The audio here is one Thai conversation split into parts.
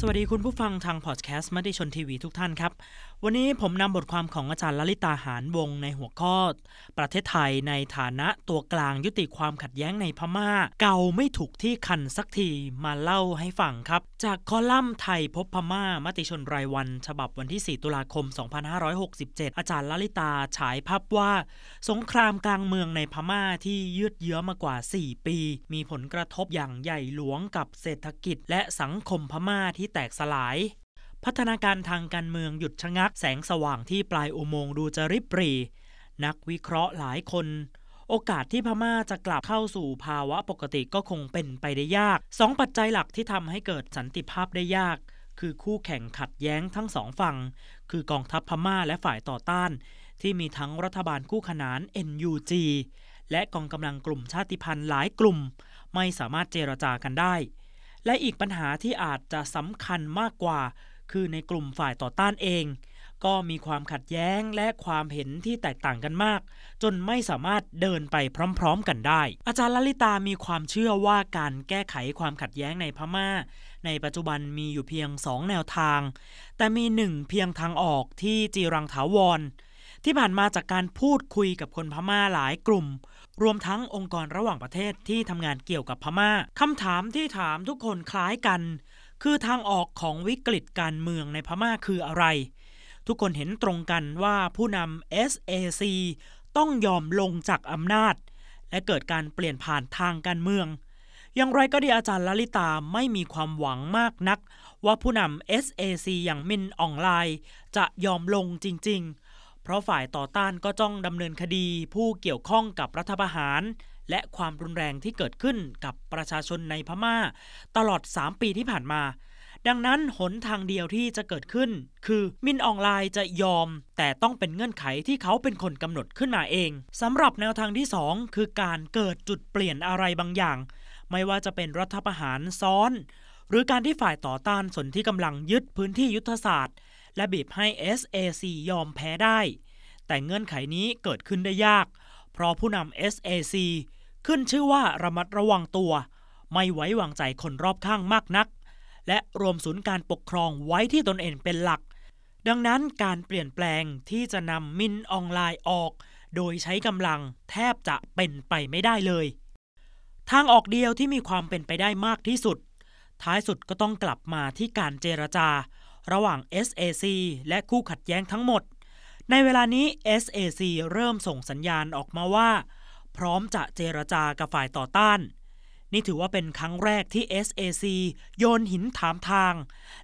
สวัสดีคุณผู้ฟังทางพอดแคสต์มติชนทีวีทุกท่านครับ วันนี้ผมนำบทความของอาจารย์ลลิตาหารวงในหัวข้อ ประเทศไทยในฐานะตัวกลางยุติความขัดแย้งในพมา่า เก่าไม่ถูกที่คันสักทีมาเล่าให้ฟังครับ จากคอลัมน์ไทยพบพมา่ามติชนรายวัน ฉบับวันที่ 4 ตุลาคม 2567 อาจารย์ลลิตาฉายภาพว่า สงครามกลางเมืองในพม่าที่ยืดเยื้อมากว่า 4 ปี มีผลกระทบอย่างใหญ่หลวงกับเศรษฐกิจและสังคมพม่าที่แตกสลาย พัฒนาการทางการเมืองหยุดชะงักแสงสว่างที่ปลายอุโมงค์ดูจะริบรีนักวิเคราะห์หลายคน โอกาสที่พม่าจะกลับเข้าสู่ภาวะปกติก็คงเป็นไปได้ยากสองปัจจัยหลักที่ทำให้เกิดสันติภาพได้ยาก คือคู่แข่งขัดแย้งทั้งสองฝั่ง คือกองทัพพม่าและฝ่ายต่อต้าน ที่มีทั้งรัฐบาลคู่ขนาน NUG และกองกำลังกลุ่มชาติพันธุ์หลายกลุ่ม ไม่สามารถเจรจากันได้และอีกปัญหาที่อาจจะสำคัญมากกว่าคือในกลุ่มฝ่ายต่อต้านเอง ก็มีความขัดแย้งและความเห็นที่แตกต่างกันมาก จนไม่สามารถเดินไปพร้อมๆกันได้ อาจารย์ลลิตามีความเชื่อว่าการแก้ไขความขัดแย้งในพมา่า ในปัจจุบันมีอยู่เพียงสองแนวทาง แต่มีหนึ่งเพียงทางออกที่จีรังถาวร ที่ผ่านมาจากการพูดคุยกับคนพม่าหลายกลุ่มรวมทั้งองค์กรระหว่างประเทศที่ทำงานเกี่ยวกับพมา่าคำถามที่ถามทุกคนคล้ายกัน คือทางออกของวิกฤตการเมืองในพม่าคืออะไร ทุกคนเห็นตรงกันว่าผู้นำ SAC ต้องยอมลงจากอำนาจ และเกิดการเปลี่ยนผ่านทางการเมือง อย่างไรก็ดีอาจารย์ลลิตาไม่มีความหวังมากนัก ว่าผู้นำ SAC อย่างมินอองไลน์จะยอมลงจริง ๆเพราะฝ่ายต่อต้านก็จ้องดำเนินคดีผู้เกี่ยวข้องกับรัฐประหาร และความรุนแรงที่เกิดขึ้นกับประชาชนในพม่า ตลอด 3 ปีที่ผ่านมา ดังนั้นหนทางเดียวที่จะเกิดขึ้น คือมินออนไลน์จะยอม แต่ต้องเป็นเงื่อนไขที่เขาเป็นคนกำหนดขึ้นมาเองสำหรับแนวทางที่ 2 คือการเกิดจุดเปลี่ยนอะไรบางอย่าง ไม่ว่าจะเป็นรัฐประหารซ้อน หรือการที่ฝ่ายต่อต้านสนที่กำลังยึดพื้นที่ยุทธศาสตร์และบีบให้ SAC ยอมแพ้ได้ แต่เงื่อนไขนี้เกิดขึ้นได้ยาก เพราะผู้นำ SAC ขึ้นชื่อว่าระมัดระวังตัว ไม่ไว้วางใจคนรอบข้างมากนัก และรวมศูนย์การปกครองไว้ที่ตนเองเป็นหลัก ดังนั้นการเปลี่ยนแปลงที่จะนำมินออนไลน์ออก โดยใช้กำลังแทบจะเป็นไปไม่ได้เลย ทางออกเดียวที่มีความเป็นไปได้มากที่สุด ท้ายสุดก็ต้องกลับมาที่การเจรจาระหว่าง SAC และคู่ขัดแย้งทั้งหมด ในเวลานี้ SAC เริ่มส่งสัญญาณออกมาว่า พร้อมจะเจรจากับฝ่ายต่อต้าน นี่ถือว่าเป็นครั้งแรกที่ SAC โยนหินถามทาง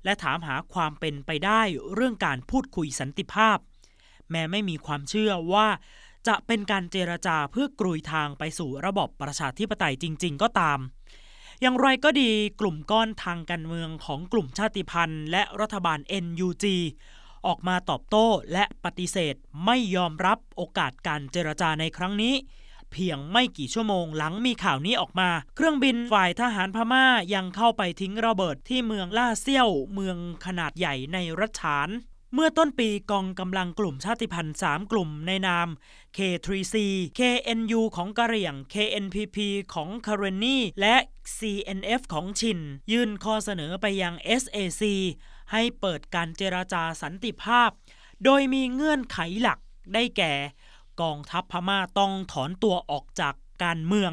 และถามหาความเป็นไปได้เรื่องการพูดคุยสันติภาพ แม้ไม่มีความเชื่อว่า จะเป็นการเจรจาเพื่อกลุยทางไปสู่ระบอบประชาธิปไตยจริงๆ ก็ตามอย่างไรก็ดีกลุ่มก้อนทางการเมืองของกลุ่มชาติพันธุ์และรัฐบาล NUG ออกมาตอบโต้และปฏิเสธไม่ยอมรับโอกาสการเจรจาในครั้งนี้ เพียงไม่กี่ชั่วโมงหลังมีข่าวนี้ออกมา เครื่องบินฝ่ายทหารพม่ายังเข้าไปทิ้งระเบิดที่เมืองล่าเซี่ยวเมืองขนาดใหญ่ในรัชฉานเมื่อต้นปีกองกำลังกลุ่มชาติพันธุ์3 กลุ่มในนาม K3C KNU ของกะเหรี่ยง KNPP ของคารเนีและ CNF ของชินยื่นข้อเสนอไปยัง SAC ให้เปิดการเจราจาสันติภาพ โดยมีเงื่อนไขหลักได้แก่ กองทัพพม่าต้องถอนตัวออกจากการเมือง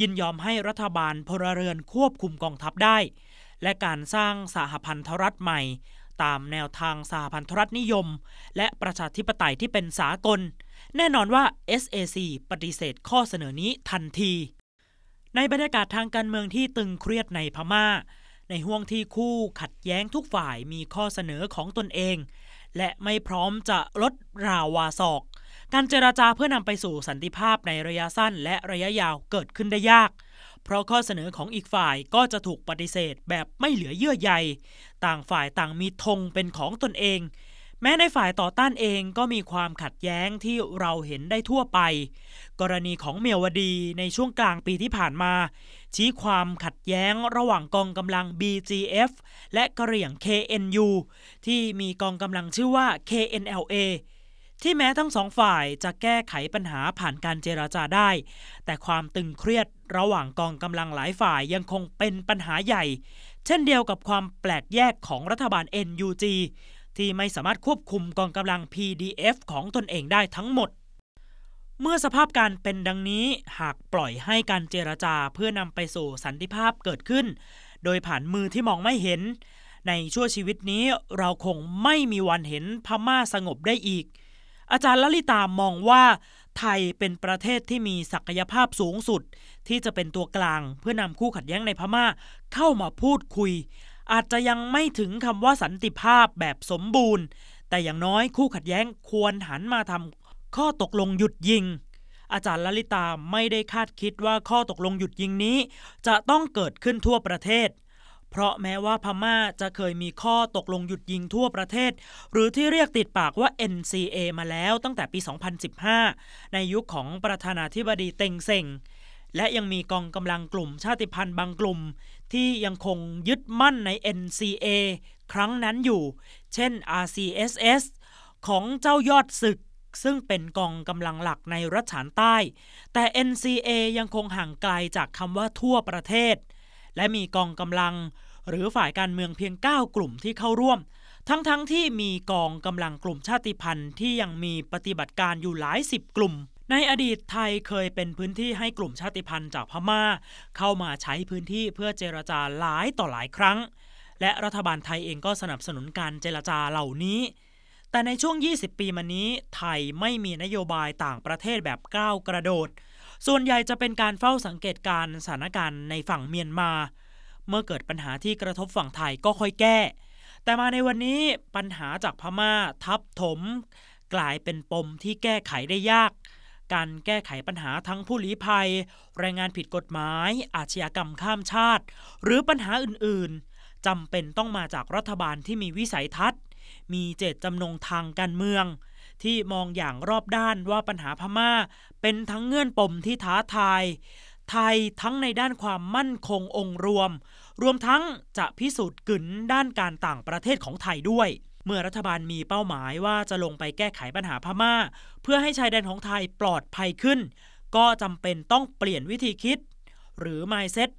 ยินยอมให้รัฐบาลพลเรือนควบคุมกองทัพได้ และการสร้างสหพันธรัฐใหม่ตามแนวทางสาพันธรัฐนิยม และประชาธิปไตยที่เป็นสากล แน่นอนว่า SAC ปฏิเสธข้อเสนอนี้ทันที ในบรรยากาศทางการเมืองที่ตึงเครียดในพมา่า ในห่วงที่คู่ขัดแย้งทุกฝ่ายมีข้อเสนอของตนเอง และไม่พร้อมจะลดราวาศอก การเจราจาเพื่อนำไปสู่สันติภาพในระยะสั้นและระยะยาวเกิดขึ้นได้ยากเพราะข้อเสนอของอีกฝ่ายก็จะถูกปฏิเสธแบบไม่เหลือเยื่อใยต่างฝ่ายต่างมีธงเป็นของตนเอง แม้ในฝ่ายต่อต้านเองก็มีความขัดแย้งที่เราเห็นได้ทั่วไป กรณีของเมียวดีในช่วงกลางปีที่ผ่านมา ชี้ความขัดแย้งระหว่างกองกำลัง BGF และกระเหรี่ยง KNU ที่มีกองกำลังชื่อว่า KNLA ที่แม้ทั้งสองฝ่ายจะแก้ไขปัญหาผ่านการเจราจาได้ แต่ความตึงเครียดระหว่างกองกำลังหลายฝ่ายยังคงเป็นปัญหาใหญ่ เช่นเดียวกับความแปลกแยกของรัฐบาล NUG ที่ไม่สามารถควบคุมกองกำลัง PDF ของตนเองได้ทั้งหมด เมื่อสภาพการเป็นดังนี้ หากปล่อยให้การเจรจาเพื่อนำไปสู่สันติภาพเกิดขึ้น โดยผ่านมือที่มองไม่เห็น ในชั่วชีวิตนี้เราคงไม่มีวันเห็นพม่าสงบได้อีกอาจารย์ลลิตา มองว่าไทยเป็นประเทศที่มีศักยภาพสูงสุด ที่จะเป็นตัวกลางเพื่อนำคู่ขัดแย้งในพม่าเข้ามาพูดคุย อาจจะยังไม่ถึงคำว่าสันติภาพแบบสมบูรณ์ แต่อย่างน้อยคู่ขัดแย้งควรหันมาทำข้อตกลงหยุดยิง อาจารย์ลลิตาไม่ได้คาดคิดว่าข้อตกลงหยุดยิงนี้จะต้องเกิดขึ้นทั่วประเทศเพราะแม้ว่าพม่าจะเคยมีข้อตกลงหยุดยิงทั่วประเทศ หรือที่เรียกติดปากว่า NCA มาแล้วตั้งแต่ปี 2015 ในยุคขของประธานาธิบดีเต็งเซ็ง และยังมีกองกำลังกลุ่มชาติพันธุ์บางกลุ่ม ที่ยังคงยึดมั่นใน NCA ครั้งนั้นอยู่ เช่น RCSS ของเจ้ายอดศึก ซึ่งเป็นกองกำลังหลักในรัฐฐานใต้ แต่ NCA ยังคงห่างไกลจากคำว่าทั่วประเทศและมีกองกำลังหรือฝ่ายการเมืองเพียง 9 กลุ่มที่เข้าร่วม ทั้งๆทที่มีกองกำลังกลุ่มชาติพันธุ์ที่ยังมีปฏิบัติการอยู่หลายสิบกลุ่ม ในอดีตไทยเคยเป็นพื้นที่ให้กลุ่มชาติพันธุ์จากพมา่า เข้ามาใช้พื้นที่เพื่อเจรจาหลายต่อหลายครั้ง และรัฐบาลไทยเองก็สนับสนุนการเจรจาเหล่านี้ แต่ในช่วง 20 ปีมานี้ ไทยไม่มีนโยบายต่างประเทศแบบก้าวกระโดดส่วนใหญ่จะเป็นการเฝ้าสังเกตการสถานการณ์ในฝั่งเมียนมา เมื่อเกิดปัญหาที่กระทบฝั่งไทยก็ค่อยแก้ แต่มาในวันนี้ปัญหาจากพม่าทับถม กลายเป็นปมที่แก้ไขได้ยาก การแก้ไขปัญหาทั้งผู้ลี้ภัย แรงงานผิดกฎหมาย อาชญากรรมข้ามชาติ หรือปัญหาอื่นๆจำเป็นต้องมาจากรัฐบาลที่มีวิสัยทัศน์ มีเจตจำนงทางการเมืองที่มองอย่างรอบด้านว่าปัญหาพม่า เป็นทั้งเงื่อนปมที่ท้าทายไทยทั้งในด้านความมั่นคงองค์รวม รวมทั้งจะพิสูจน์กึนด้านการต่างประเทศของไทยด้วย เมื่อรัฐบาลมีเป้าหมายว่าจะลงไปแก้ไขปัญหาพมา่า เพื่อให้ชายแดนของไทยปลอดภัยขึ้น ก็จำเป็นต้องเปลี่ยนวิธีคิด หรือ mindset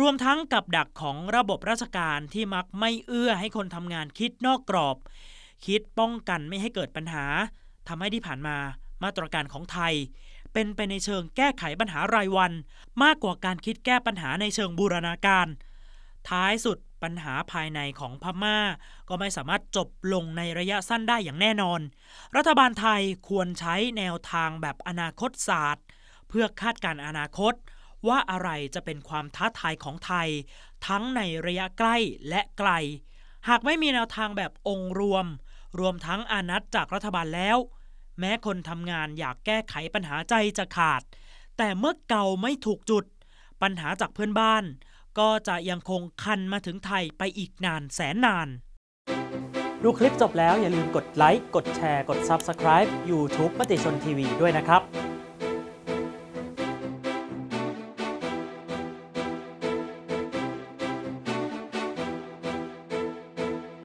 รวมทั้งกับดักของระบบราชการที่มักไม่เอื้อให้คนทำงานคิดนอกกรอบคิดป้องกันไม่ให้เกิดปัญหา ทำให้ที่ผ่านมามาตรการของไทย เป็นไปในเชิงแก้ไขปัญหารายวัน มากกว่าการคิดแก้ปัญหาในเชิงบูรณาการ ท้ายสุดปัญหาภายในของพม่าก็ไม่สามารถจบลงในระยะสั้นได้อย่างแน่นอน รัฐบาลไทยควรใช้แนวทางแบบอนาคตศาสตร์ เพื่อคาดการอนาคต ว่าอะไรจะเป็นความท้าทายของไทย ทั้งในระยะใกล้และไกล หากไม่มีแนวทางแบบองค์รวมรวมทั้งอานัตจากรัฐบาลแล้ว แม้คนทำงานอยากแก้ไขปัญหาใจจะขาด แต่เมื่อเก่าไม่ถูกจุด ปัญหาจากเพื่อนบ้าน ก็จะยังคงคันมาถึงไทยไปอีกนานแสนนาน ดูคลิปจบแล้วอย่าลืมกดไลค์กดแชร์กด Subscribe YouTube มติชนทีวีด้วยนะครับ